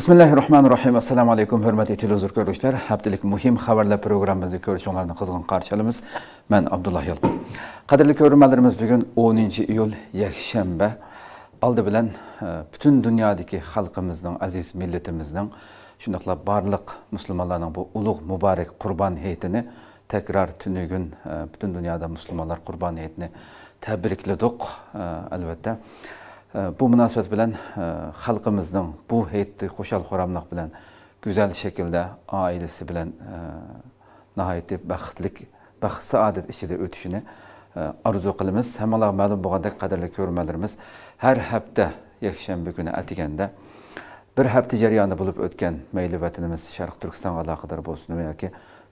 bismillahi rohmanir rohim assalomu alaykum hurmatli televizor ko'ruvchilar haftalik muhim xabarlar programmamizni ko'rishganlarni qizg'in qarshi olamiz man abdulloh yolqin qadrli ko'rmanlarimiz bugun o'ninchi iyul yakshanba oldi bilan e, butun dunyodagi xalqimizning aziz millatimizning shundoqla barliq musulmonlarning bu ulug' muborak qurbon hayitini tekrar tunugun e, butun dunyoda musulmonlar qurbon hayitini tabrikladik e, albatta Э, bu munosabat bilan э, xalqimizning bu hayitni xushal xuramliq bilan go'zal shaklda oilasi bilan э, nihoyatda baxtlik baxt saodat ichida o'tishini arzu qilamiz hammalar ma'lum bo'lgandek qadrli ko'rmalarimiz har hafta yakshanba kuni atiganda bir hafta jarayoni bo'lib o'tgan mayli vatanimiz sharq turkiston aloqador bo'lsin yoki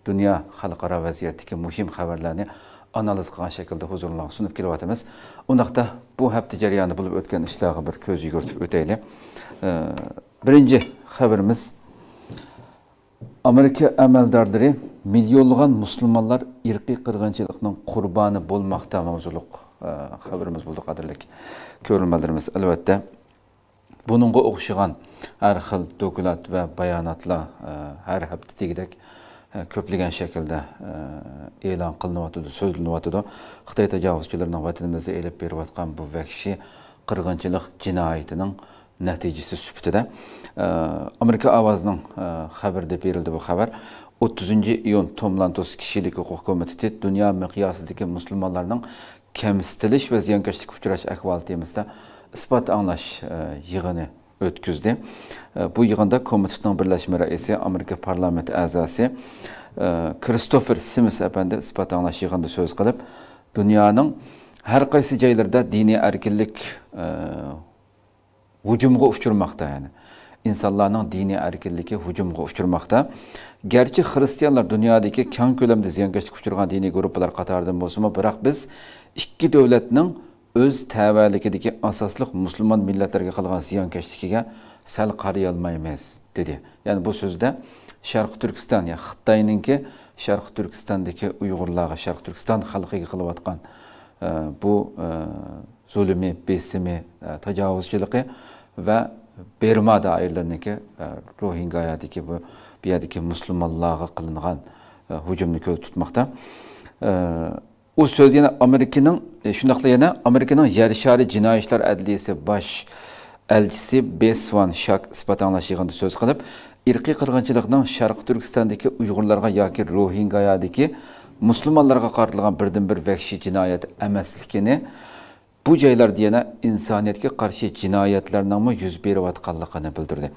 dunyo xalqaro vaziyatdagi muhim xabarlarni analiz qilgan shaklda huzuringizga sunib kelyapmiz undaqda bu hafta jarayoni bo'lib o'tgan ishlarga bir ko'z yugurtib o'taylik birinchi xabarimiz amerika amaldorlari millionlagan musulmonlar irqiy qirg'inchilikning qurboni bo'lmoqda mavzuliq xabarimiz bo'ldi qadrlik ko'rilmalarimiz albatta buningga o'xshagan har xil dokulat va bayonotlar e, har hafta degidek ko'plagan shaklda e, e'lon qilinyotidi so'zlanyotidi xitoy tajovuzchilarining vatanimizda elib berayotgan bu vahshiy qirg'inchilik jinoyatining natijasi sifatida e, amerika ovozining xabarida berildi bu xabar 30 iyun tomlantos kishilik huquq komiteti dunyo miqyosidagi musulmonlarning kamsitilish va ziyonkashlikka uchrash ahvoli temasida ispat anglash e, yig'ini ötküzdü. E, bu yig'inda komitetin birlashma raisi amerika parlament a'zosi kristofer e, Simms efendi ispat anlaş yığında so'z qilib dunyoning har qaysi joylarda diniy erkillik hujumga uçurmakta ya'ni insonlarning diniy erkinligi hujumga uçurmakta. garchi xristianlar dunyodagi kankülemde ko'lamda geçtik uçurgan diniy gruppalar qatoridan bo'lsinmi biroq biz ikki davlatning o'z tavalikidagi asosliq musulmon millatlarga qilgan ziyonkashligiga sal qarayolmaymiz dedi ya'ni bu so'zda sharq turkiston ya'ni xitoyninki sharqi turkistondagi uyg'urlarga sharq turkiston xalqiga qilayotgan e, bu e, zulmi besimi e, tajovuzchiligi va bermada ayollarniki rohingayadagi bu bu yerdagi musulmonlarga qilingan hujumni ko'zda tutmoqda u so'z yana amerikaning e, shundoqla yana amerikaning yer shari jinoyatlar adliyasi bosh elchisi besvan shak isbot anglash yig'inida so'z qilib irqiy qirg'inchilikning sharqi turkistondagi uyg'urlarga yoki rohingayadagi musulmonlarga qaratilgan birdan bir vahshiy jinoyat emasligini bu joylarda yana insoniyatga qarshi jinoyatlarning yuz berayotganligini bildirdi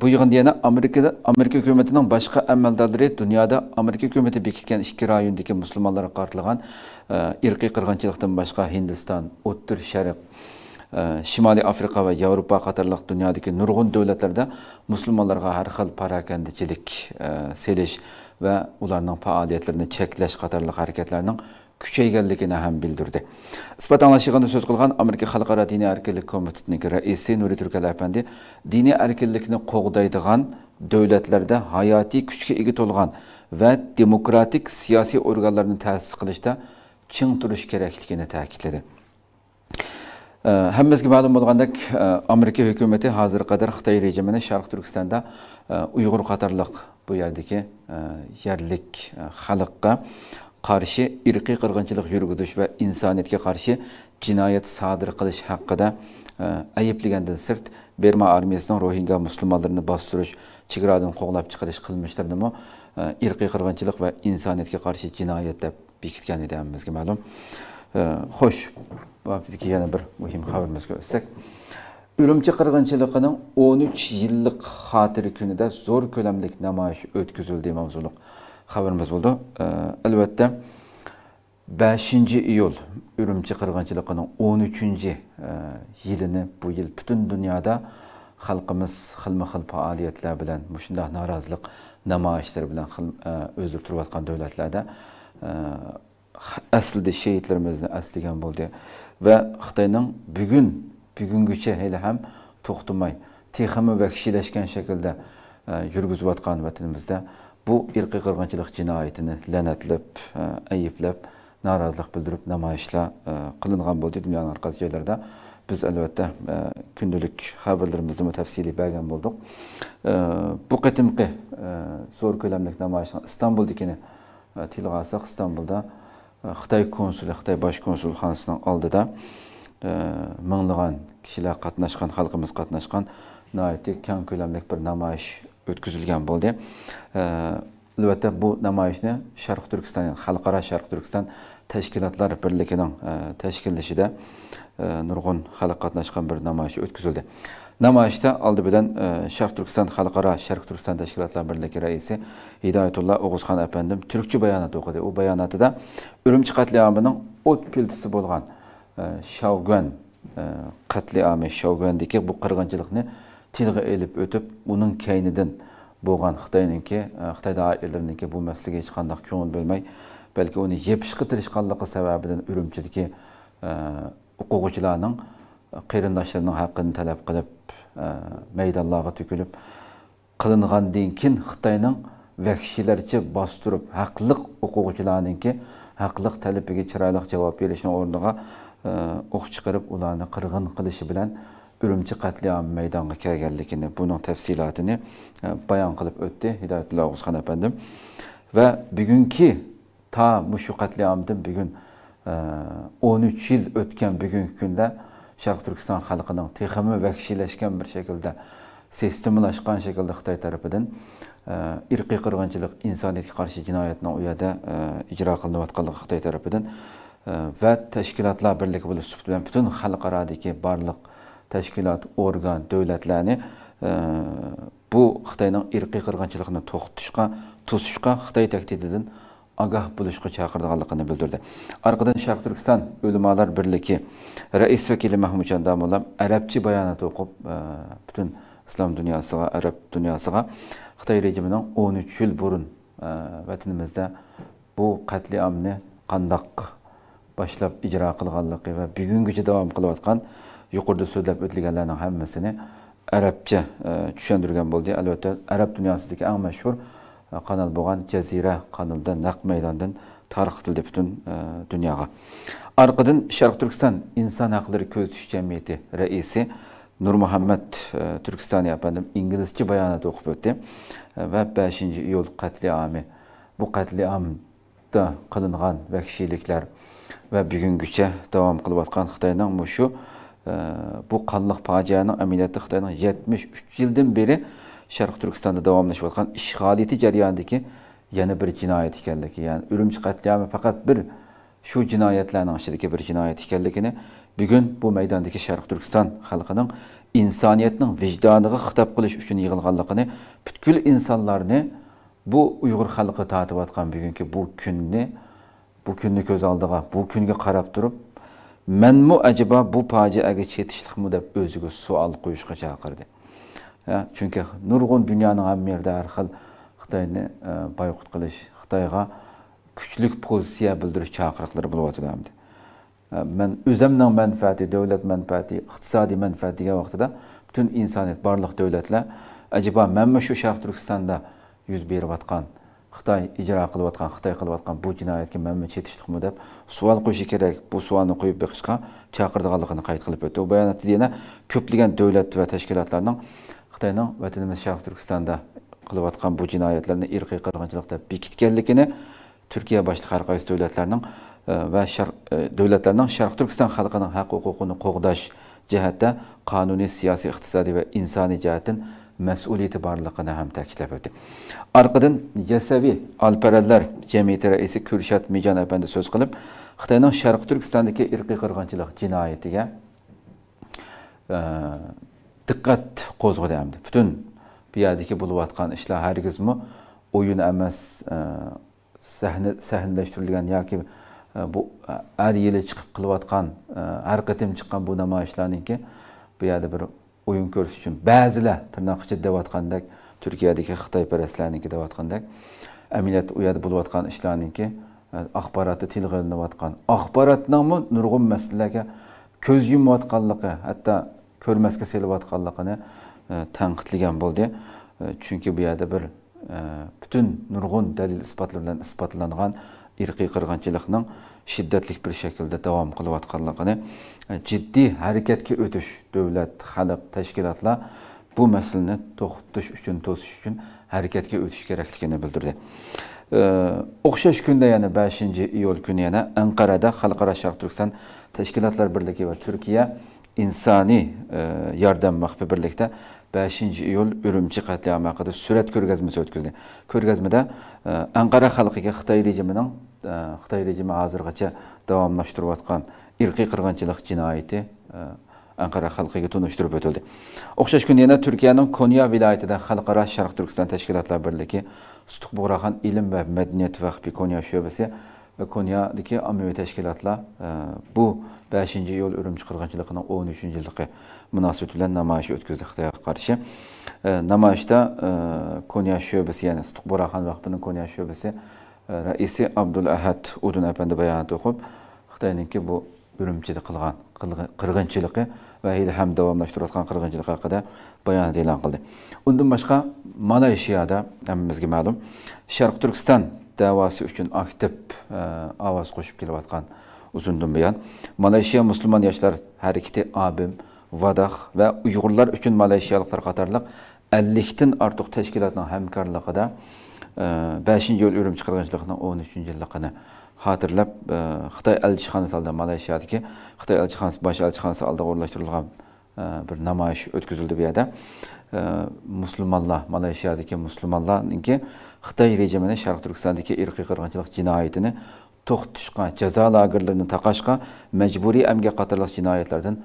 bu yığın yana Amerika'da Amerika hükümetinin başka emeldarları dünyada Amerika hükümeti bekitken iki rayondaki Müslümanlara kartılığan e, irki kırgınçılıktan başka Hindistan, Uttur, Şerif, Şimali Afrika ve Avrupa Katarlık dünyadaki nurgun devletlerde Müslümanlara her xil parakendicilik, e, seliş ve onların faaliyetlerini çekleş Katarlık hareketlerinin күчәйгәнлегенә һәм белдерде. Исбат аңлашылганда сүз кылган Америка халыкара дини эркинлек комитетының рәисе Нури Туркәле әфәнди дини эркинлекне когдайдыган дәүләтләрдә хаяти күчкә иге толган ва демократик сиясәт органнарын тәсис кылышта чиң турыш кирәклегене тәэкидләде. Hemmizgi ma'lum bo'lgandek, Amerika hukumati hozir qadar Xitoy rejimini Sharq Turkistonda Uyg'ur qatorliq bu yerdagi yerlik xalqqa karşı irki kırgınçılık yürgüdüş ve insaniyetke karşı cinayet sadır kılış hakkında e, ayıpligenden sırt Berma armiyasının Rohingya Müslümanlarını bastırış, çigradın qoğlap çıkarış kılmışlarını mı e, irki kırgınçılık ve insaniyetke karşı cinayet de bekitken edemimizge malum. Hoş, e, bizdeki yana bir muhim haberimiz görsek. Ürümçi kırgınçılığının 13 yıllık hatırı günü de zor kölemlik namayiş ötküzüldüğü mavzuluk. xabarimiz bo'ldi albatta beshinchi iyul urumchi qirg'inchiligining o'n uchinchi yilini bu yil butun dunyoda xalqimiz xilma xil faoliyatlar bilan shundoq norozilik namoyishlari bilan o'zib turayotgan davlatlarda aslida shehidlarimizni aslagan bo'ldi va xitoyning bugun bugungacha hali ham to'xtamay teximi va kishilashgan shaklda yurgizayotgan vatanimizda bu irqi qırğınçılıq cinayətini lənətlib, e, əyibləb, narazılıq bildirib nümayişlə e, qılınğan buldu dünyanın arqası yerlərdə. Biz əlbəttə e, gündəlik xəbərlərimizdə mütəfsili bəyan olduq. Bu qətimki zor köləmlik nümayişin İstanbuldakini tilgə alsaq, İstanbulda Xitay konsulu, Xitay baş konsulxanasının aldıda minglığan kişilər qatnaşqan, xalqımız qatnaşqan, nəhayəti kən köləmlik bir nümayiş o'tkazilgan bo'ldi albatta bu namoyishni sharq turkiston xalqaro sharq turkiston tashkilotlar birligining e, tashkillashida e, nurg'un xalq qatnashgan bir namoyish o'tkazildi namoyishda oldi bilan e, sharq turkiston xalqaro sharq turkiston tashkilotlar birligi raisi hidoyatulla o'g'izxon apandim turkcha bayonot o'qidi u bayonotida urumchi qatliamining o't piltisi bo'lgan shavgan qatliami shavgandiki bu qirg'inchilikni tilga ilib o'tib uning kaynidan bo'lgan xitoyninki xitoyda aillarniki bu masalaga hech qanday ko'ngil bo'lmay balki uni yepishga tirishqanligi sababidan urumchidagi o'quvchilarning qarindoshlarning haqqini talab qilib maydonlarga to'kilib qilingandan keyin xitoyning vahshiylarcha bostirib haqliq o'quvchilarninki haqliq talabiga chiroyli javob berishni o'rniga o'q chiqarib ularni qirg'in qilishi bilan urumchi qatliami maydonga kelganligini buning tafsilotini e, bayon qilib o'tdi hidoyatullo o'g'izxon apandim va bugungi to mushu qatliomdan bugun e, o'n uch yil o'tgan bugungi kunda sharq turkiston xalqining texmi vahshiylashgan bir shaklda sistemlashgan shaklda xitoy tarafidan e, irqiy qirg'inchilik insoniyatga qarshi jinoyatni u yerda ijro qilinayotganligi xitoy tarafidan va tashkilotlar birligi bo'lish bilan butun xalqarodagi barliq tashkilot organ davlatlarni e, bu xitoyning irqiy qirg'inchilikni to'xtatishga to'sishga xitoy tahdididan ogoh bo'lishga chaqirganligini bildirdi orqadan sharq turkiston ulamolar birligi rais vakili mahmudjon damulla arabcha bayonot o'qib e, butun islom dunyosiga arab dunyosiga xitoy rejimining o'n uch yil burun e, vatanimizda bu qatliamni qandoq boshlab ijro qilganligi va bugungacha davom qilayotgan yuqorida so'zlab o'tilganlarning hammasini arabcha tushundirgan e, bo'ldik albatta arab dunyosidagi eng mashhur qanal e, bo'lgan jazira qanalda naq maydondan tarqitildi butun e, dunyoga arqadan sharq turkiston inson haqlari ko'zitish jamiyati raisi nurmuhammad turkistoniy apandim inglizcha bayonot o'qib o'tdi va beshinchi iyul qatliami bu qatliamda qilingan vahshiyliklar va bugungacha davom qilayotgan xitoyning shu bu qanliq fojianing amaliyoti xitoyning 73 uch yildan beri Türkistanda turkistonda davomlashayotgan ishg'oliyati jarayonidagi yana bir jinoyat ekanligi ya'ni urumchi qatliami faqat bir shu jinoyatlarning ichidagi bir jinoyat ekanligini bugun bu maydondagi sharq turkiston xalqining insoniyatning vijdoniga xitob qilish uchun yig'ilganligini butkul insonlarni bu uyg'ur xalqi tatib bugungi bu kunni bu kunni ko'z oldiga bu kunga qarab turib Mənmü əcəba bu faciəyə çetişdikmi deyə özünə sual qoyuşğa çağırdı. Çünki nurgun dünyanın həm yerdə hər xil Xitayını e, boykot qilish, Xitayğa küçlük pozisiya bildiriş çağırıqları bulub atıldı. E, mən özümün mənfəəti, dövlət mənfəəti, iqtisadi mənfəəti deyə vaxtda bütün insaniyyət, barlıq dövlətlər əcəba mənmə şu Şərq Türkistanda yüz berib atqan xitoy ijro qilayotgan xitoy qilayotgan bu jinoyatga manmi chetishdikmi deb savol qo'yishi kerak bu savolni qo'yib biqishga chaqirdiganligini qayd qilib o'tdi u bayonotda yana ko'plagan davlat va tashkilotlarning xitoyning vatanimiz sharq turkistonda qilayotgan bu jinoyatlarni irqiy qirg'inchilik deb bekitganligini turkiya boshliq har qaysi davlatlarning e, va şark, e, davlatlarning sharq turkiston xalqining haq huquqini qo'g'dash jihatda qonuniy siyosiy iqtisodiy va insoniy jihatdan mas'uliyati borlig'ini ham ta'kidlab o'tdi orqadan yasaviy alparallar jamiyati raisi kurshat mijan apandi so'z qilib xitoyning sharq turkistondagi irqiy qirg'inchilik jinoyatiga e, diqqat qo'zg'adi butun bu yerdagi bo'layotgan ishlar hargizmi o'yin emas e, sahna sahnalashtirilgan yoki e, bu har yili chiqib qilayotgan har qatim chiqqan bu namoyishlarniki bu yerda bir o'yin ko'rish uchun ba'zilar tirnoq ichida deyotgandek turkiyadagi xitoyparastlarniki deyotgandek amiliyat u yerda bo'layotgan ishlarniki e, axboroti tilg'ilinayotgan axborotnimi nurg'un masalalarga ko'z yumayotganligi hatto ko'rmasga selayotganligini e, tanqidlagan bo'ldi e, chunki bu yerda bir butun nurg'un dalil isbotlar bilan isbotlangan irqiy qirg'inchilikning shiddatli bir shaklda davom qilayotganligini Э, jiddiy harakatga o'tish davlat xalq tashkilotlar bu masalani to'xtatish uchun to'sish uchun harakatga o'tish kerakligini bildirdi э, o'xshash kunda yana beshinchi iyul kuni yana anqarada xalqaro sharq turkiston tashkilotlar birligi va turkiya insoniy э, yordam maxfi birlikda beshinchi iyul urumchi qatliami haqida surat ko'rgazmasi o'tkazdi ko'rgazmada anqara xalqiga xitoy rejimining xitoy rejimi hozirgacha davomlashtirib irqiy qirg'inchilik jinoyati e, anqara xalqiga tunishtirib o'tildi o'xshash kuni yana turkiyaning konya viloyatida xalqaro sharq turkiston tashkilotlar birligi sutuq buxroxon ilm va madaniyat vahbi konya sho'basi va konyadagi ommaviy tashkilotlar e, bu beshinchi yo'l urumchi qirg'inchiligining o'n uchinchi yilligi munosabati bilan namoyish o'tkazdi xitoyga qarshi e, namoyishda konya sho'basi ya'ni sutuq buxroxon vahbining konya sho'basi raisi abdul ahad udun apandi bayonot o'qib xitoyniki bu үрімчілік қылған қырғыншылықы ва хилі һәм давамлаштырып жатқан қырғыншылық хақыда баянат элан қылды. Ундан башқа Малайшияда әмімізге мәлім Шарқ Түркістан davası үшін актив аваз қосып келіп жатқан uzundan buyon malayziya musulmon yoshlar harakati abim vadah va uyg'urlar uchun malayziyaliklar qatorliq ellikdan ortiq tashkilotning hamkorligida beshinchi yil o'lim chiqarganchilikning o'n uchinchi yilligini xotirlab e, xitoy elchixonasi oldida malayziyadagi xitoy elchixonasi bosh elchixonasi oldida o'rinlashtirilgan e, bir namoyish o'tkazildi bu yerda e, musulmonlar malayziyadagi musulmonlarniki xitoy rejimini sharq turkistondagi irqiy qirg'inchilik jinoyatini to'xtatishga jazo lagerlarini taqashga majburiy amga qatorliq jinoyatlardan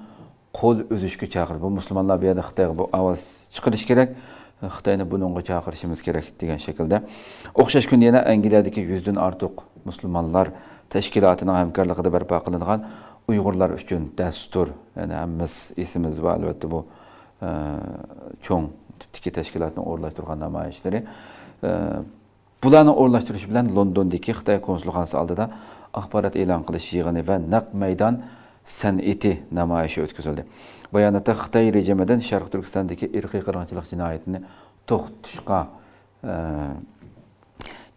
qo'l uzishga chaqirdi bu musulmonlar bu yerda xitoyga bu ovoz chiqarish kerak Xitayni bununğa çağırışımız kerak degan shaklda o'xshash kunda yana Angliyadagi 100 dan ortiq musulmonlar tashkilotining hamkorligida barpo qilingan Uyg'urlar uchun dastur, ya'ni hammamiz esimiz va albatta bu cho'ng e, tipdagi tashkilotni o'rlashtirgan namoyishlari e, bularni o'rlashtirish bilan Londondagi Xitoy konsulxonasi oldida axborot e'lon qilish yig'ini va naq maydon sənəti nümayişə ötküzüldü. Bəyanatda Xitay rejimədən Şərq Türkistandakı irqi qırğınçılıq cinayətini toxtuşqa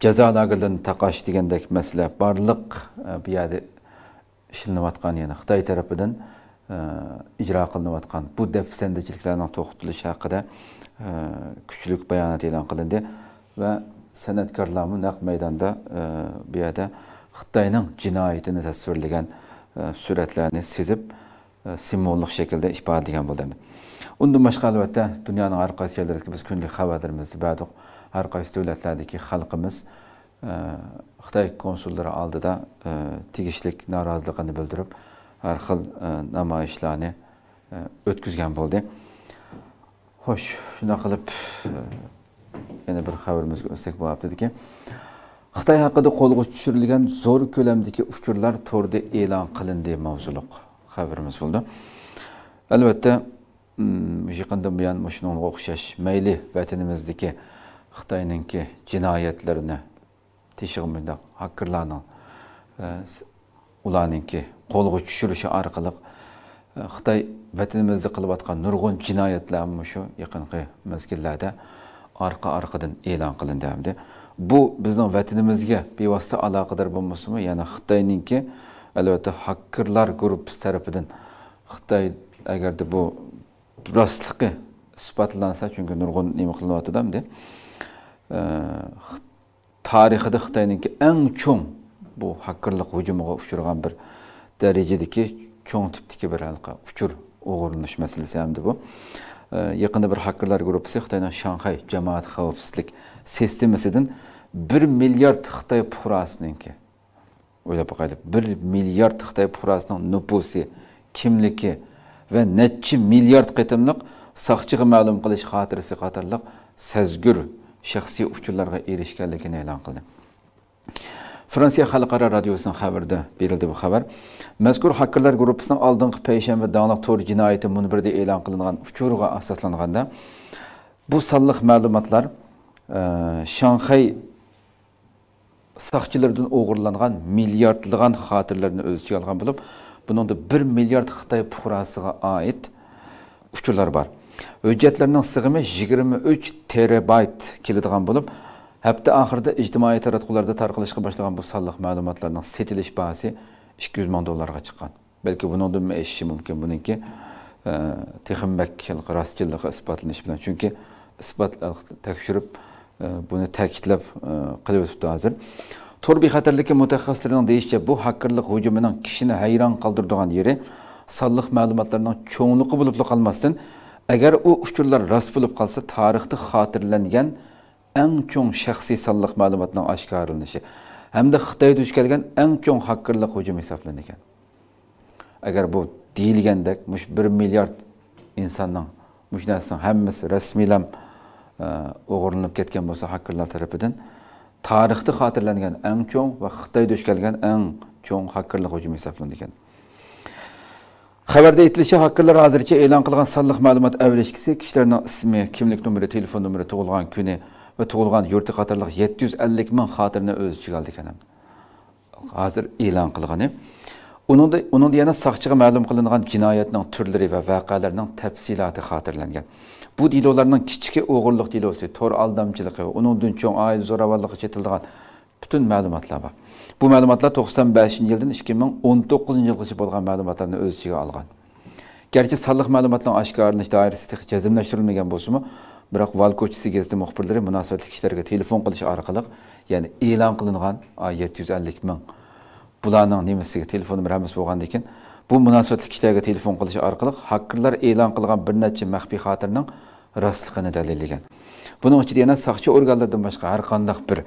cəza lağırlarını taqaş deyəndək məsələ barlıq bu yerdə işlənib yəni Xitay tərəfindən icra qılınıb atqan bu dəfsəndəciliklərin toxtuluşu haqqında küçülük bəyanat elan qılındı və sənətkarlarımız naq meydanda bu yerdə Xitayının cinayətini təsvirləyən E, suratlarni sezib e, simvollik shaklda degan bo'ldi endi undan boshqa albatta dunyoning har qaysi yerlaridagi biz kunlik xabarlarimizni bardoq har qaysi davlatlardagi xalqimiz e, xitoy konsullari oldida tegishli noroziligini bildirib har xil namoyishlarni o'tkazgan bo'ldi xo'sh shunday qilib yana bir xabarimizga o'tsak bo'lyaptidiki xitoy haqida qo'lga tushirilgan zo'r ko'lamdagi ufikrlar to'rda e'lon qilindi mavzuliq xabarimiz bo'ldi albatta mm, yaqindan buyon shunga o'xshash mayli vatanimizdagi xitoyninki jinoyatlarini teshig'i bundoq hakkerlarni e, ularninki qo'lga tushirishi orqali e, xitoy vatanimizda qilayotgan nurg'un jinoyatlar shu yaqinqi mezgillarda orqa arka orqadan e'lon qilindi bu bizning vatanimizga bevosita aloqador bo'lmasinmi ya'ni xitoyninki albatta hakkerlar gruppasi tarafidan xitoy agarda bu rostliqi isbotlansa chunki nurg'un nima bunday e, tarixida xitoyninki eng cho'ng bu hakkerlik hujumiga uchragan bir darajadagi cho'ng tipdagi bir anaqa uchur o'g'irlanish masalasi hamda bu e, yaqinda bir hakkerlar guruhisi xitoyning shanxay jamoat xavfsizlik sestimisidan bir milliard xitoy puhrasiniki o'ylab boqaylik bir milliard xitoy puhrasini nupusi kimligi va nechi milliard qitimliq soqchiga ma'lum qilish xotirasi qatorliq sazgur shaxsiy uchurlarga erishganligini e'lon qildi fransiya xalqaro radiosining xabarida berildi bu xabar mazkur hakerlar gruppasining oldingi payshanba donliq to'r jinoyati munbirida e'lon qilingan uchurga asoslanganda bu sonliq ma'lumotlar shanxay saqchilardan o'g'irlangan milliardlagan xotirlarni o'z ichiga olgan bo'lib buningda bir milliard xitoy fuqarosiga oid uchurlar bor hujjatlarning sig'imi yigirma uch terabayt keladigan bo'lib hafta oxirida ijtimoiy taratqularda tarqalishga boshlagan bu sonliq ma'lumotlarning setilish bahsi ikki yuz ming dollarga chiqqan balki buningdan eshishi mumkin buniki teximbakkil rostchillig'i isbotlanishi bilan chunki isbot buni ta'kidlab qilib o'tibdi hozir to'rbi bexatarlikka mutaxassislarning deyishicha bu hakkerlik hujumining kishini hayron qoldirdigan yeri sonliq ma'lumotlarning cho'ngliqi bo'lib qolmasdan agar u uchurlar rost bo'lib qolsa tarixda xotirlangan eng cho'ng shaxsiy sonliq ma'lumotning oshkorlanishi hamda xitoy duch kelgan eng cho'ng hakkerlik hujumi hisoblanadi ekan agar bu deyilgandek mush bir milliard insonning mush narsani hammasi rasmiylam Э, o'g'irlanib ketgan bo'lsa hakkerlar tarafidan tarixda xotirlangan eng cho'ng va duch kelgan eng cho'ng hakkerlik hujumi hisoblanadi ekan xabarda aytilishicha hakkerlar hozircha e'lon qilgan sonliq ma'lumot avlashgisi kishilarning ismi kimlik nomeri telefon nomeri tug'ilgan kuni va tug'ilgan yurti qatorliq yetti yuz ellik ming xotirni o'z ichiga oldi ekan hozir e'lon qilgani uningda yana soqchiga ma'lum qilingan jinoyatning turlari va vakalarının tafsiloti xotirlangan bu dilolarning kichiki o'g'irlik dilosi to'r aldamchiligi uningdan cho'ng oil zo'ravonligi çetildiğin butun ma'lumotlar var. bu ma'lumotlar 95. beshinchi yildan ikki ming o'n to'qqizinchi yilgacha bo'lgan ma'lumotlarni o'z ichiga olgan garchi sonliq ma'lumotlar cezimleştirilmeyen doirasi sumu, bırak biroq valkochisi gazeti muxbirlari munosabatli kishilarga telefon qilish orqali ya'ni e'lon qilingan 750 yuz ming bularning nemisiga telefon biramiz bo'lgandan keyin bu munosabatli kitoga telefon qilish orqali hakkerlar e'lon qilgan bir necha maxfiy xotirning rostligini dalillagan buning ichida yana soqchi organlardan boshqa har qanday bir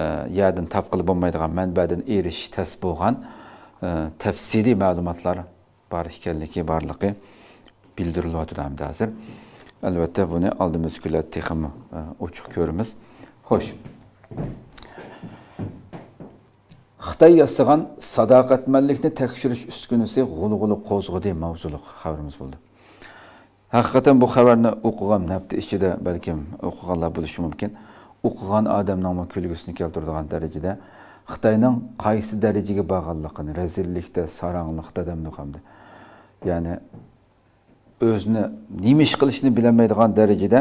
e, yerdan tap qilib bo'lmaydigan manbadan erishish tas bo'lgan e, tafsiliy ma'lumotlar bor ekanligi borligi bildirilyotdi hamda hozir albatta buni oldimizgi kunlarda texmi e, ochiq ko'ramiz xo'sh xitoy yasagan sadoqatmanlikni tekshirish uskunasi g'ulg'uli qo'zg'udi mavzuli xabarimiz bo'ldi Haqiqatan bu xabarni o'qigan hafta ichida balkim o'qiganlar bo'lishi mumkin o'qigan odamning kulgusini keltiradigan darajada xitoyning qaysi darajaga borganligini razillikda deb damdiqamda ya'ni o'zini nima ish qilishni bilmaydigan darajada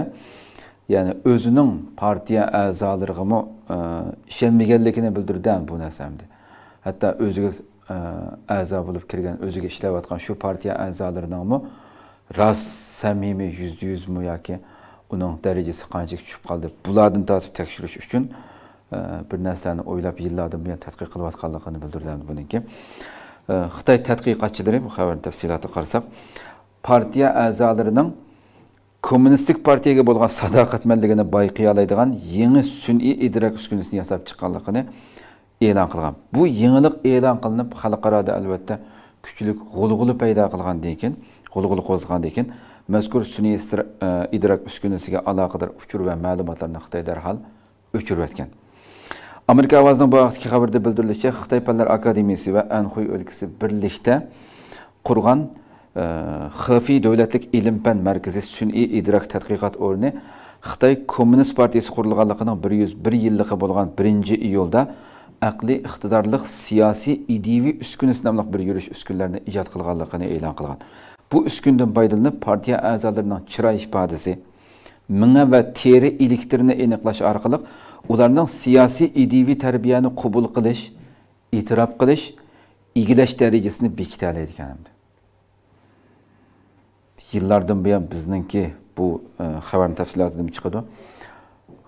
ya'ni o'zining partiya e, a'zolarigamu e, ishonmaganligini bildirgan bu narsamni hatto o'ziga a'zo bo'lib kirgan o'ziga ishlayotgan shu partiya a'zolarinimi rost samimiy yuzda yuzmi yoki uning darajasi qanchaga tushib qoldi bularni tortib tekshirish uchun e, bir narsalarni o'ylab yillardan buyon tadqiq qilayotganligini bildirgan buniki xitoy tadqiqotchilari bu xabarni tafsilotga qarasak partiya a'zolarining коммунистик партияга болгон садакатмендигини байкыялайдыган еңі сүний идрак үскүнүсүн жасап чыкканлыгын елан қылған. бу еңілік елан кылынып халыкарада албетте күчүлүк гулгулу пайда кылган дейкен гулгулу козгон дейкен мәзкүр сүни ә, идрак үскүнүсүгө алакадар учур ва маалыматтарны кытай дархал өчүрүп аткен америка авазынын буактагы хабарда билдирилишинче кытай пандар академиясы ва анхуй өлкөсү бирликте курган xfi davlatlik ilm pan markazi sun'iy idrok tadqiqot o'rni xitoy kommunist partiyasi qurilganligining bir yuz bir yilligi bo'lgan birinchi iyulda aqliy iqtidorliq siyosiy ideviy uskunasi nomli bir yurish uskunlarini ijod qilganligini e'lon qilgan bu uskundan foydalanib partiya a'zolarining chiroy ifodasi miya va teri elektrni aniqlash orqali ularning siyosiy ideviy tarbiyani qabul qilish e'tirof qilish egilash darajasini bekita oladigan yillardan buyon bizningki bu xabarni e, tafsilotidan chiqadi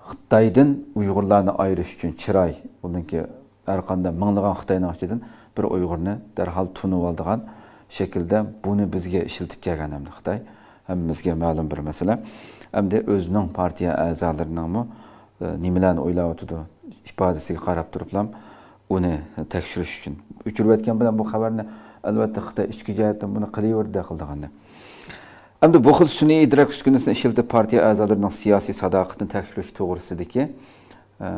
xitoydan uyg'urlarni ayirish uchun chiroy buniki har qanday minglagan xitoyni ichidan bir uyg'urni darhol tunib oldigan shaklda buni bizga ishiltib kelgan hamda xitoy hammamizga ma'lum bir masala hamda o'zining partiya a'zolarinimi e, nimalarni o'ylayotidi ifodasiga qarab turib ham uni tekshirish uchun uchirayotgan bilan bu xabarni albatta xitoy ichki jihatdan buni qilaverdi qildiganda endi bu xil sun'iy idrok uskunasini ishlatib partiya a'zolarining siyosiy sadoqatini ta'kidlash to'g'risidagi e,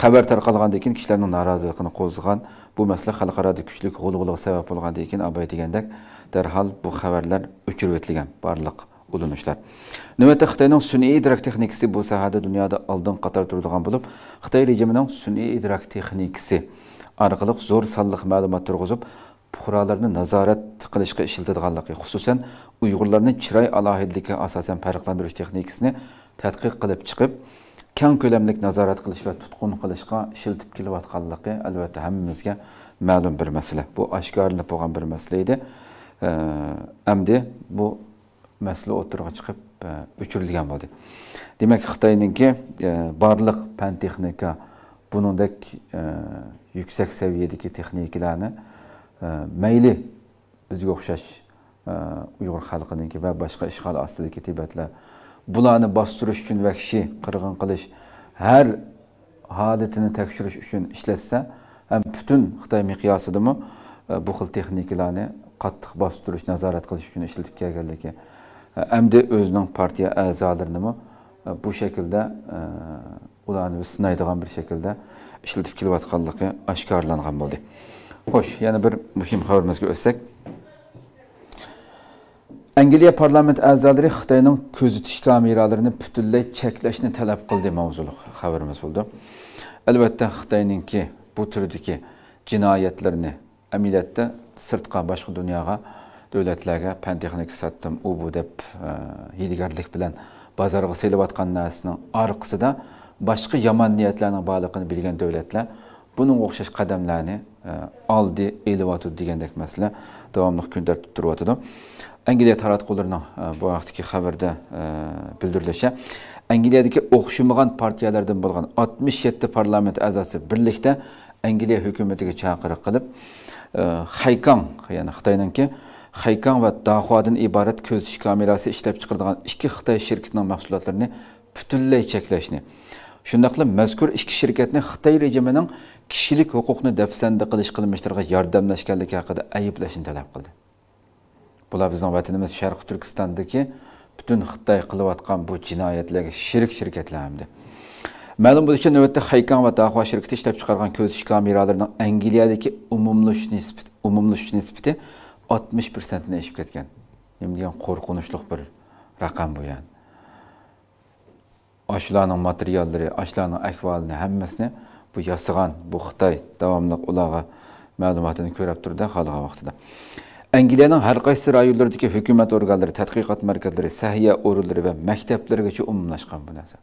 xabar tarqalgandan keyin kishilarning noroziligini qo'zg'agan bu masala xalqaroda kuchli g'ulg'ulaga sabab bo'lgandan keyin abay degandek darhol bu xabarlar o'chirib o'tilgan barliq ulanishlar navbatda xitoyning sun'iy idrok texnikasi bu sohada dunyoda oldin qator turadigan bo'lib xitoy rejimining sun'iy idrok texnikasi orqali zo'r sonliq ma'lumot turg'izib puhralarni nazorat qilishga ishlatilganligi xususan uyg'urlarni chiroy alohidligi asosan farqlantirish texnikasini tadqiq qilib chiqib kang ko'lamlik nazorat qilish va tutqun qilishga ishiltib kelayotganligi albatta hammamizga ma'lum bir masala bu oshkorlanib bo'lgan bir masala edi endi bu masala o'tirg'a chiqib o'chirilgan e, bo'ldi demak xitoyninki e, barliq pan texnika buningdek e, yuksak saviyadagi texnikalarni mayli bizga o'xshash uyg'ur xalqiniki va boshqa ishg'ol ostidagi tibatlar bularni bostirish uchun vahshiy qirg'in qilish har holatini tekshirish uchun ishlatsa ham butun xitoy miqyosidami bu xil texnikalarni qattiq bostirish nazorat qilish uchun ishlatib kelganligi hamda o'zining partiya a'zolarinimi bu shaklda ularni sinaydigan bir shaklda ishlatib kelayotganligi oshkorlangan bo'ldi xo'sh yana bir muhim xabarimizga o'tsak angliya parlament a'zolari xitoyning kuzatish kameralarini butunlay cheklashni talab qildi mavzuli xabarimiz bo'ldi albatta xitoyningki bu turdagi jinoyatlarni amiliyatda sirtqa boshqa dunyoga davlatlarga pan sotdim u bu deb hiylagarlik e, bilan bozorga selayotgan narsaning orqasida boshqa yomon niyatlarning borligini bilgan davlatlar buning o'xshash qadamlarni e, oldi elyotdi degandek masala davomli kun tartibda turyotidi angliya taratqularni e, bu vaqtdagi xabarda e, bildirilishicha angliyadagi o'xshamagan partiyalardan bo'lgan 67 parlament a'zosi birlikda angliya hukumatiga chaqiriq qilib haykang ya'ni xitoyniki haykang va dahodan iborat ko'zish kamerasi ishlab chiqaradigan ikki xitoy shirkitining mahsulotlarini butunlay cheklashni shundoqla mazkur ichki shirkatni xitoy rejimining kishilik huquqni dafsanda qilish qilmishlariga yordamlashganligi haqida ayblashni talab qildi bular bizning vatanimiz sharqi turkistondagi butun xitoy qilayotgan bu jinoyatlarga sherik shirkatlar hamdi ma'lum bo'lishicha navbatda haykan va dahvo shirkati ishlab chiqargan ko'zish kameralarining angliyadagi umumlashish nisbati umumlashish nisbati 60 persentini eshib ketgan nima degan qo'rqinchli bir raqam bu yani ashlarning materiallari ashlarning ahvolini hammasini bu yasig'an bu xitoy davomli ularga ma'lumotini ko'rib turdi haliga vaqtida angliyaning har qaysi rayonlaridagi hukumat organlari tadqiqot markazlari sahiya o'rinlari va maktablargacha umumlashgan bu narsa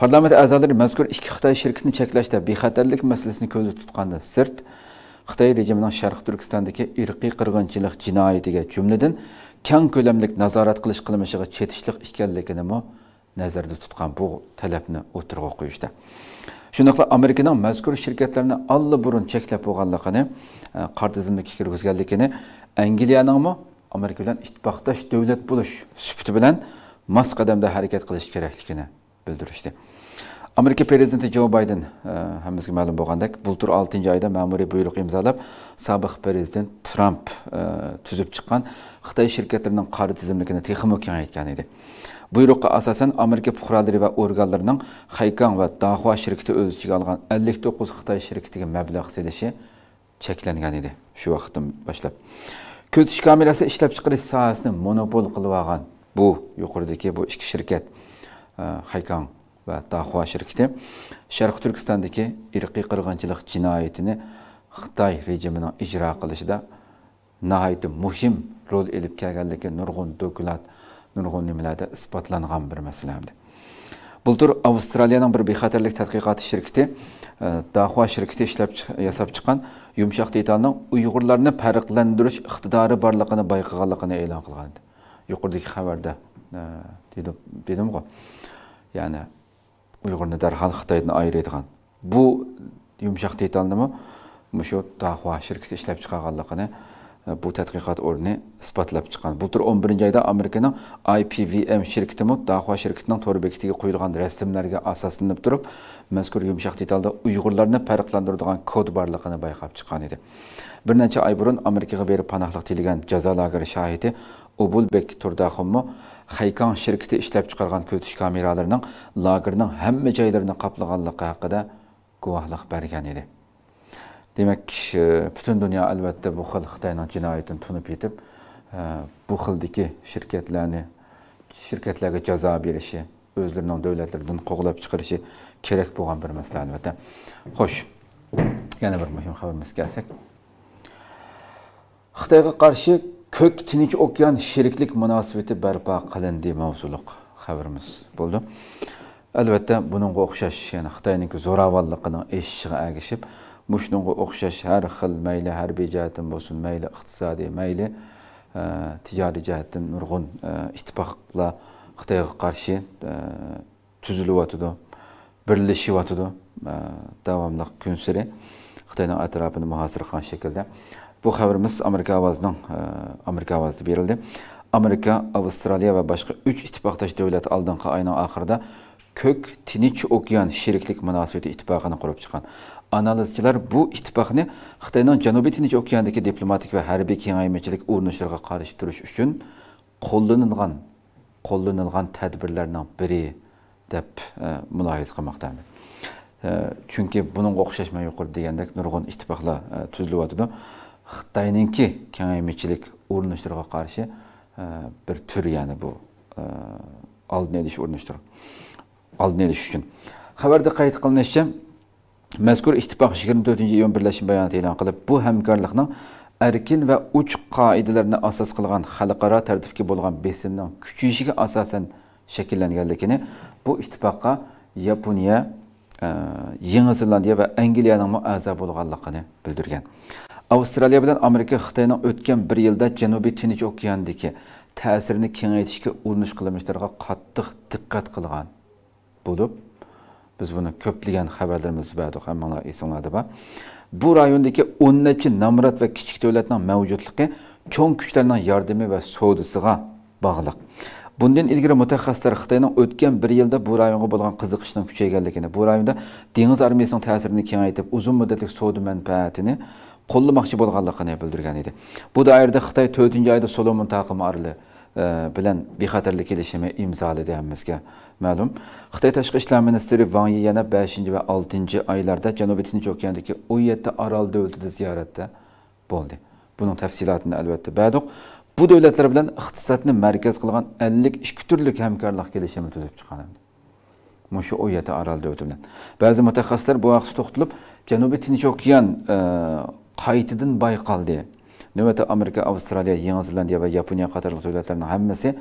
parlament a'zolari mazkur ikki xitoy shirkitini cheklashda bexatarlik masalasini ko'zda tutgandan sirt xitoy rejimining sharq turkistondagi irqiy qirg'inchilik jinoyatiga jumladan kang ko'lamli nazorat qilish qilmishiga chetishliq ekanligini nazarda tutgan bu talabni o'tirg'a qo'yishda shundoqla amerikaning mazkur shirkatlarni allaburun cheklab bo'lganligini e, qor tizimiga kirgizganligini angliyaningmi amerika bilan ittifoqdosh davlat bo'lish sufti bilan mos qadamda harakat qilish kerakligini bildirishdi amerika prezidenti jo bayden e, hammamizga ma'lum bo'lgandek bultur oltinchi oyda ma'muriy buyruq imzolab sobiq prezident tramp e, tuzib chiqqan xitoy shirkatlarining qari tizimligini texmi kengaytgan edi Buyruqqa asosan Amerika fuqarolari va organlarining Haykang va Dahua shirkati o'z ichiga olgan 59 Xitoy shirkatiga mablag' selishi cheklangan edi shu vaqtdan boshlab. Ko'zish kamerasi ishlab chiqarish sohasini monopol qilib olgan bu yuqoridagi bu ikki shirkat e, Haykang va Dahua shirkati Sharq Turkistondagi irqiy qirg'inchilik jinoyatini Xitoy rejimining ijro qilishida nihoyatda muhim rol elib kelganligi nurg'un doklat nurg'un nimalarda isbotlangan bir masala bultur avstraliyaning bir bexatarlik tadqiqoti shirkiti e, dahua shirkiti ishlab yasab chiqqan yumshoq detalning uyg'urlarni farqlandirish iqtidori borligini bayqaganligini e'lon qilgan yuqoridagi xabarda e, dedim dedimku ya'ni uyg'urni darhol xitoydan ayiradigan bu yumshoq detalnimi shu dahua shirkiti ishlab chiqarganligini bu tadqiqot o'rni isbotlab chiqqan bultur 11-ci ayda amerikaning ipvm shirkitimi daxva shirkitining to'r qoyulğan qo'yilgan rasmlarga asoslanib turib mazkur yumshoq detalda uyg'urlarni farqlantiradigan kod borligini bayqab chiqqan edi bir necha ay burun amerikaga berib panohlik tilagan jazo lageri shohidi ubulbek Turdaxumu haykan shirkiti ishlab chiqargan kötüş kameralarining lagerning hamma joylarini qaplaganligi haqida guvohlik bergan edi demak butun dunyo albatta bu xil xitoyni jinoyatini tunib yetib e, bu xildagi shirkatlarni shirkatlarga jazo berishi o'zlarining davlatlaridan qo'g'lab chiqarishi kerak bo'lgan bir masala albatta xo'sh yana bir muhim xabarimizga kelsak xitoyga qarshi ko'k tinch okean sheriklik munosabati barpo qilindi mavzuliq xabarimiz bo'ldi albatta buningga o'xshash ya'ni xitoyning zo'ravonligining eshishiga agishib mushunga o'xshash har xil mayli harbiy jihatdan bo'lsin mayli iqtisodiy mayli e, tijoriy jihatdan nurg'un e, ittifoqlar xitoyga qarshi e, tuzilyotidi birlashyotidi davomli kun sari xitoyning atrofini muhasır qilgan shaklda bu xabarimiz amerika ovozining amerika ovozida berildi amerika Avustralya ve başka uch ittifoqdosh devlet oldingi oyning oxirida ko'k tinch okean sheriklik munosabati ittifoqini qurib chiqqan analizchilar bu ittifoqni xitoyning janubiy tinch okeandagi diplomatik va harbiy kengaymachilik urinishlariga qarshi turish uchun qo'llanilgan qo'llanilgan tadbirlarning biri deb e, mulohiza qilmoqdamiz e, chunki buning o'xshashmay yuqori degandek nurg'un ittifoqlar e, tuzilyotidi xitoyninki kengaymachilik urinishlariga qarshi bir tur ya'ni bu oldini olish urinishtiriq aldın olish uchun xabarda qayd qilinishicha mazkur ittifoq 24 to'rtinchi iyun birləşim bayonoti e'lon qilib bu hamkorlikning erkin va qaidələrini asas asos qilgan xalqaro tartibga bo'lgan besimning kuchayishiga asosan shakllanganligini bu ittifoqqa yaponiya e, yangi zelandiya va angliyaning əzəb bo'lganligini bildirgan avstraliya bilan amerika xitoyning o'tgan bir yilda janubiy tinch okeanidagi ta'sirini kengaytirishga urinish qilmishlarga qattiq diqqat qilgan bo'lib biz buni ko'plagan xabarlarimiz berdik hammalar esinglarda bor bu rayondagi o'ninchi namrat va kichik davlatning mavjudligi cho'ng kuchlarning yordami va savdosiga bog'liq bundan ilgari mutaxassislar xitoyning o'tgan bir yilda bu rayonga bo'lgan qiziqishning kuchayganligini bu rayonda dengiz armiyasining ta'sirini kengaytirib uzun muddatli savdo manfaatini qo'llamoqchi bo'lganligini bildirgan edi bu doirada xitoy to'rtinchi oyda solomon taqimi orli E, bilən bixətərlik ilişimi imzaladığımızga məlum. Xitay Təşqi İşlər Ministri Wang Yi yana 5-ci və 6-cı aylarda Cənubi Tinç okeanındakı 17 aral dövlətində ziyarətdə boldu. Bunun təfsilatını əlbəttə bəduq. Bu dövlətlər bilən iqtisadını mərkəz qılğan 50 iki türlük həmkarlıq gəlişimi tüzüb çıxarıldı. Muşu o yətə aral dövdümdən. Bəzi mütəxəssislər bu vaxtı toxtulub Cənubi Tinç okean e, qayıtıdan bayqaldı navbatda amerika avstraliya Yeni zelandiya va yaponiya qatorli davlatlarni hammasi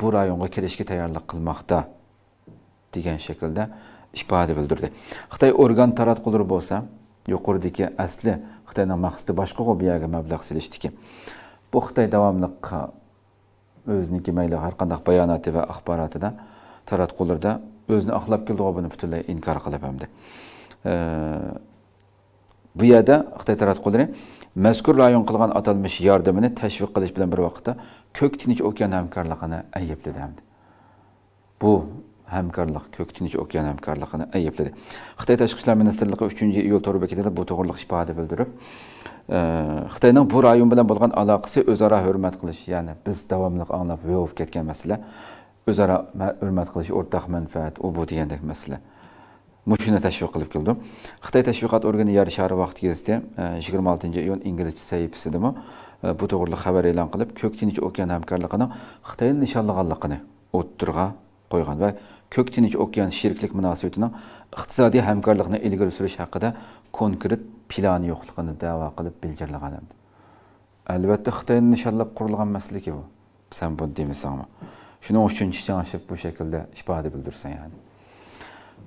bu rayonga kirishga tayyorlik qilmoqda degan shaklda ishbada bildirdi xitoy organ taratqular bo'lsa yuqoridagi asli xitoyning maqsadi boshqa bu yerga mablag' silishniki bu xitoy davomli o'ziniki mayli har qanday bayonoti va axborotida taratqularda o'zini oqlab keldi buni butunlay inkor qilib hamda bu yerda xitoy taratqullari məzkur rayon qılğan atalmış yardımını təşviq qilish bilan bir vaqtda Kök Tinch okean həmkarlığını ayıbladı həmdi. Bu həmkarlıq Kök Tinch okean həmkarlığını ayıbladı. Xitay Təşqi İşlər Ministerliyi 3-cü iyul toru bəkidədə bu toğruluq ifadə bildirib, e, Xitayning bu rayon bilan bo'lgan aloqasi o'zaro hurmat qilish, ya'ni biz davomli anglab yo'q ketgan masala o'zaro hurmat qilish, o'rtaq manfaat, u bu degandek masala. mushuni tashviq qilib keldim xitoy tashviqot organi yar shari vaqt gazetida e, yigirma oltinchi iyun ingliz sahifasidami e, bu to'g'rida xabar e'lon qilib ko'k tinch okean hamkorligini xitoy nishonlaganligini o'ttirg'a qo'ygan va ko'k tinch okean sheriklik munosabatining iqtisodiy hamkorlikni ilgari surish haqida konkret plani yo'qligini da'vo qilib bildirgan albatta xitoyni nishonlab qurilgan masliki bu san buni demasanmi shuning uchun chichangshib bu shaklda ifoda bildirsan ya'ni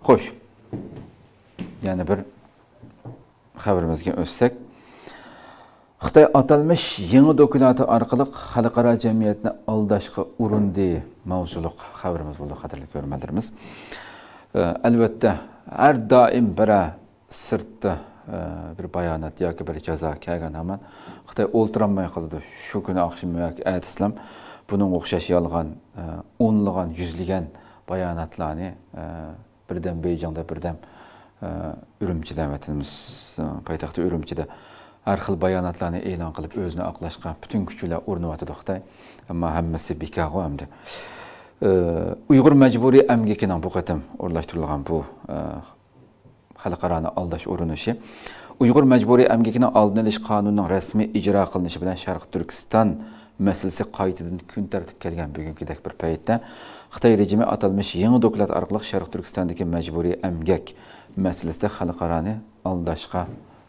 xo'sh yana bir xabarimizga o'tsak xitoy atalmish yangi dokumenti orqali xalqaro jamiyatni aldashga urindi mavzuli xabarimiz bo'ldi qadrli ko'rmalarimiz albatta har doim bir sirtda bir bayonot yoki bir jazo kelgan hamon xitoy o'ltirolmay qoladi shu kuni oqshom yoki ertasilam buning o'xshash yolg'on o'nlagan yuzlagan bayonotlarni birdan bejongda birdan urumchida vatanimiz poytaxti urumchida har xil bayonotlarni e'lon qilib o'zini oqlashga butun kuchlar urinyotidi xitoy ammo hammasi bekag'u hamda uyg'ur majburiy amgikining bu qatim o'rlashtirilgan bu xalqaroni aldaş urunuşu. uyg'ur majburiy amgakini oldini olish qonunining rasmiy ijro qilinishi bilan sharq turkiston masalasi qaytadan kun tartibga kelgan bugungidek bir paytda xitoy rejimi atalmish yangi doklat orqali sharq turkistondagi majburiy amgak masalasida xalqaroni aldashga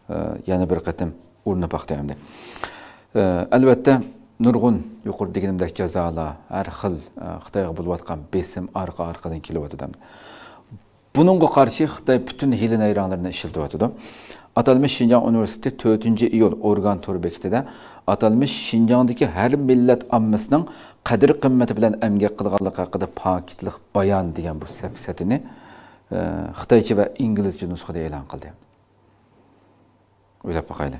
e, yana bir qatim o'rni boqdi endi albatta nurg'un yuqori deganimdek jazolar har xil e, xitoyga bo'layotgan besim arqa orqadan kelyotdi buningga qarshi xitoy butun hiyla nayranglarni ishlatyotidi Atalmış Şinjan universiteti 4. iyul o'rgan tur bekitida atalmish shinjondagi har millat ommasining qadr qimmati bilan amgak qilganligi haqida pokitliq bayon degan bu e, xitoycha va inglizcha nusxada ilan qildi Öyle boqayli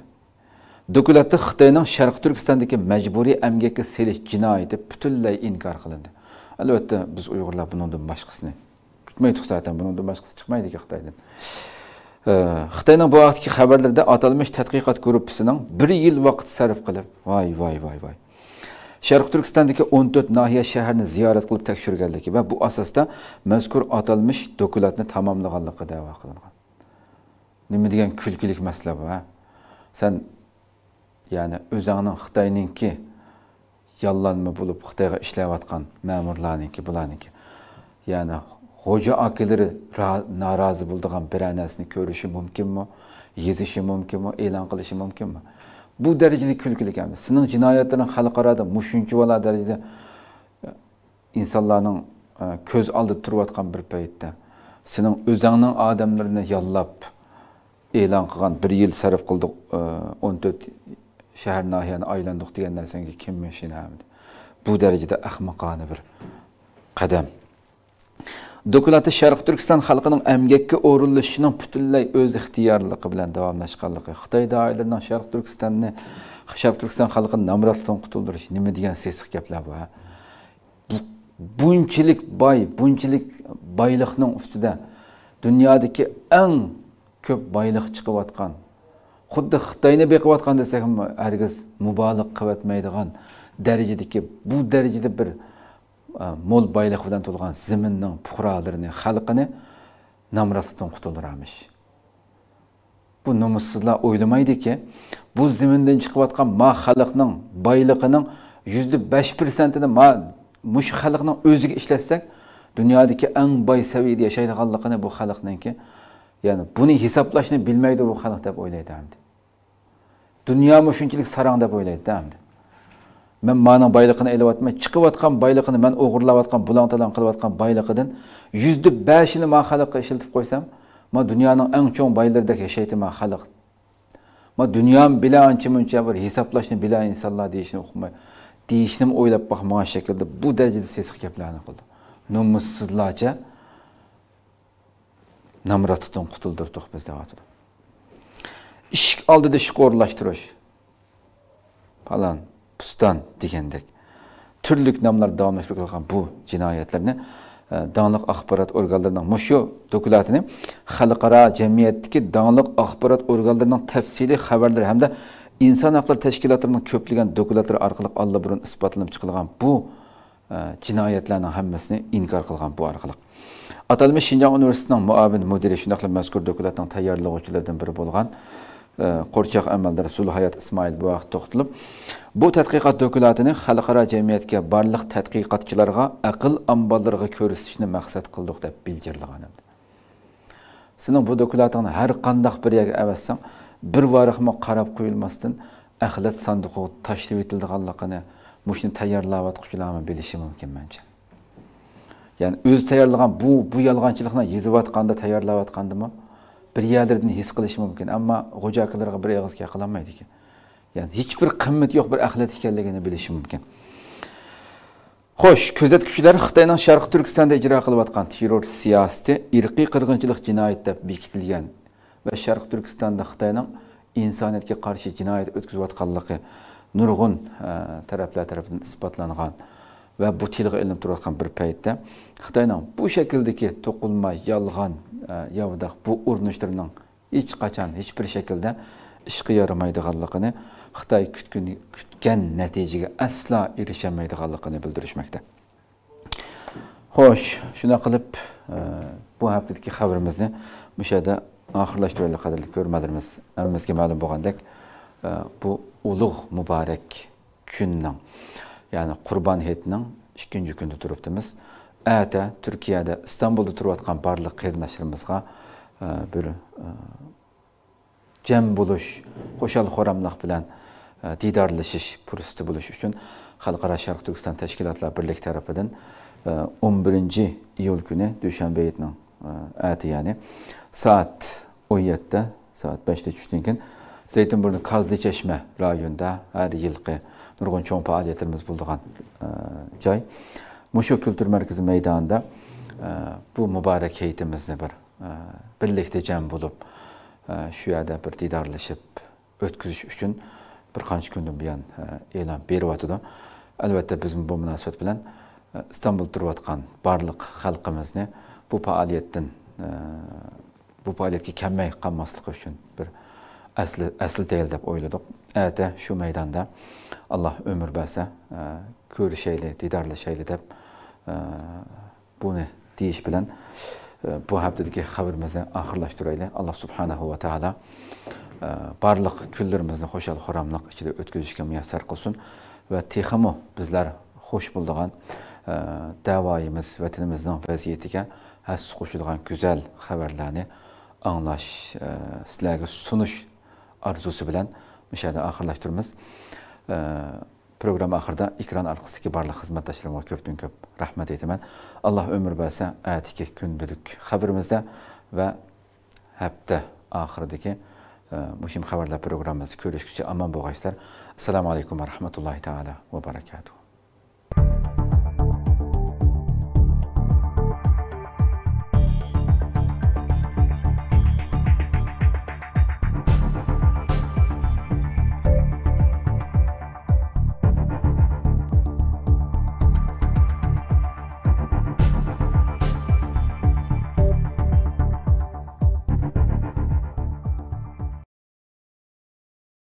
Dokulatı Xitoyning Sharq Turkistondagi majburiy emgeki selish jinoyati butunlay inkor qilindi. Albatta, biz Uyg'urlar başkasını. boshqasini kutmaydik zaten, başkası boshqasi chiqmaydi Xitoydan. Ee, xitoyning bu vaqtgi xabarlarida atalmish tadqiqot gruppasining bir yil vaqt sarf qilib vay. voy voy voy sharq turkistondagi 14 nahiya shaharni ziyorat qilib tekshirganligi va bu asosda mazkur atalmış dokladni tamomlaganligi da'vo qilingan nima degan kulgilik masala bu Sen ya'ni o'zingni xitoyninki yollanma bo'lib xitoyga ishlayotgan ma'murlarniki bularniki ya'ni hoca bir anasını görüşü mümkün mü? ko'rishi mumkinmi mü? mumkinmi e'lon mümkün mumkinmi bu darajada kulgili ham sizning jinoyatlaring xalqaroda mushunchivala darajada e, insonlarning e, ko'z oldida turayotgan bir peyitte. Sizin o'zingning odamlarini yollab e'lon qilgan bir yil sarf qildik 14 e, to'rt shahar nahiyani aylandik degan narsangga kim ishonadi bu darajada ahmakanı bir qadam Dokulatı Şərq Türkistan xalqının əmgəkki orunlaşının bütünləy öz ixtiyarlıqı bilən davamlaşqanlığı, Xitay dairlərinin Şərq Türkistanını, Şərq Türkistan xalqını namratdan qutulduruş, nima degan sesiq gaplar bu? Bu bunchilik boy, bunchilik boyliqning ustida dunyodagi eng ko'p boyliq chiqayotgan, xuddi Xitoyni beqiyotgan desak, hargiz mubolig' qilayotmaydigan darajadagi bu darajada bir mo'l boylik bilan to'lgan ziminning puhrolarini xalqini namratlikdan qutuldiramish bu nomussizlar o'ylamaydiki bu zimindan chiqayotgan ma xalqning boyligining yuzda besh persentini ma mush xalqning o'ziga ishlatsak dunyodagi eng boy saviyada yashaydiganligini bu xalqninki ya'ni buni hisoblashni bilmaydi bu xalq deb o'ylaydi hamdi dunyomi shunchalik sarang deb o'ylaydida hamdi мен манын байлығын іліп жатырмын шығып жатқан байлығын мен оғырлап жатқан бұлаң талаң қылып жатқан байлығыдан жүзді бәшіні маған халыққа ішілтіп қойсам мен дүнияның ең чоң байларыдек жашайтын маған халық мен дүниям біле анча мұнша бір хисаплашны біле инсонлар дейішін ұқмай дейішін ойлап бақ маған шекілді бұл дәрежеде сесік гәпләрні қылды нұмыссызларша намратлықтан құтылдырдық біз деп жатыр iş aldırdı işi qorlaşdırış falan. puston degandek turli nomlar davom etib qilgan bu jinoyatlarni donliq axborot organlarining mushu dokulatini xalqaro jamiyatdagi donliq axborot organlarining tafsiliy xabarlari hamda inson haqlari tashkilotlarining ko'plagan dokumentlari orqali allaburun isbotlanib chiqilgan bu jinoyatlarning hammasini inkor qilgan bu orqali atalmish shinjong universitetining muavin mudiri shundoqla mazkur dokumentning tayyorlovchilaridan biri bo'lgan Э, qo'rchoq amalda rasul hayot ismoil bu vaqt to'xtalib bu tadqiqot dokulatini xalqaro jamiyatga barliq tadqiqotchilarga aql omborlariga ko'rsatishni maqsad qildik deb bildirilgan edi sening bu dokulatingni har qanday bir yerga avassang bir varaqma qarab qo'yilmasdan axlat sandiqi tashlab etilganligini mushuni tayyorlayotquchilarni bilishi mumkin mancha ya'ni o'zi tayyorlagan bu bu yolg'onchilikni yezayotganda tayyorlayotgandimi bir yadrni his qilishi mumkin ammo g'o'ja akalarga bir og'iz gap qilolmaydi ekan ya'ni hech bir qimmat yo'q bir axlat ekanligini bilishi mumkin xo'sh kuzatuvchilar xitoyning sharqi turkistonda ijro qilayotgan terror siyosati irqiy qirg'inchilik jinoyati deb bekitilgan va sharqi turkistonda xitoyning insoniyatga qarshi jinoyat o'tkazayotganligi nurg'un e, taraflar tarafidan isbotlangan va bu tilga ilinib turayotgan bir paytda xitoyning bu shakldagi to'qilma yolg'on e, yovdaq bu urinishlarning hech qachon hech bir shaklda ishga yaramaydiganligini xitoy kutgan natijaga aslo erishamaydiganligini bildirishmoqda xo'sh shuna qilib e, bu haftadagi xabarimizni mushada oxirlashtiraylik qadrli ko'rmadirmiz hammamizga ma'lum bo'lgandek e, bu ulug' muborak kunning yani Kurban Heyt'nin ikinci günü durup demiz. Ete Türkiye'de İstanbul'da durup atkan barlı kıyırnaşırımızga e, bir e, cem buluş, hoşal horamlık bilen e, didarlaşış, pürüstü buluş için Halkara Şarkı Türkistan Teşkilatla Birlik tarafından e, 11. yıl günü Düşenbe Heyt'nin e, ete yani saat 17'de, saat 5'de çüştünken Zeytinburnu Kazlı Çeşme rayonunda her yılki e, нургун чоң паалиятыбыз болдыған жай мушу kültür merkezi meydanında bu mübarek heyetimizni bir birlikte cem bulup şu yerde bir didarlaşıp ötküzüş üçün bir kanç gündün biyan elan berip atıdı. Elbette bizim bu münasebet bilen İstanbul turvatkan barlık halkımızını bu faaliyetten bu faaliyyətki kəmmək qalmaslıq üçün bir əsli, əsli deyil deyib şu Allah ömür bəsə, e, kör şeyli, didarlı şeyli də e, bunu deyiş bilən e, bu həftədəki xəbərimizi axırlaşdıraylı. Allah subhanahu və təala barlıq küllərimizni xoşal xoramlıq içində ötküzüşkə müyəssər qılsın və texamı bizlər xoş bulduğan dəvayimiz, vətənimizin vəziyyətikə həss qoşulduğan gözəl xəbərlərini anlaş, sizlərə sunuş arzusu bilən müşahidə axırlaşdırırıq. programma oxirida ekran orqasidagi barliq xizmatdoshlarimga ko'pdan ko'p rahmat aytaman alloh umr bersa atiki kundalik xabarimizda va hafta oxiridagi e, muhim xabarlar programmamizni ko'rishguncha omon bo'lg'aysizlar assalomu alaykum va rahmatullohi taala va barakatuh